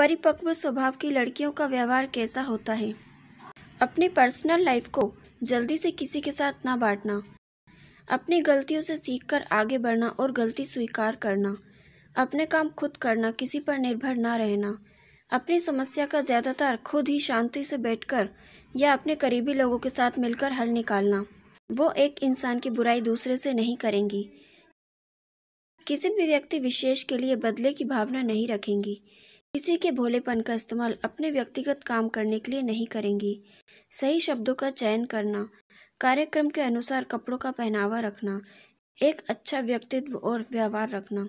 परिपक्व स्वभाव की लड़कियों का व्यवहार कैसा होता है अपनी पर्सनल लाइफ को जल्दी से किसी के साथ ना बांटना अपनी गलतियों से सीखकर आगे बढ़ना और गलती स्वीकार करना अपने काम खुद करना किसी पर निर्भर ना रहना अपनी समस्या का ज़्यादातर खुद ही शांति से बैठकर या अपने करीबी लोगों के साथ मिलकर हल निकालना वो एक इंसान की बुराई दूसरे से नहीं करेंगी किसी भी व्यक्ति विशेष के लिए बदले की भावना नहीं रखेंगी किसी के भोलेपन का इस्तेमाल अपने व्यक्तिगत काम करने के लिए नहीं करेंगी सही शब्दों का चयन करना कार्यक्रम के अनुसार कपड़ों का पहनावा रखना एक अच्छा व्यक्तित्व और व्यवहार रखना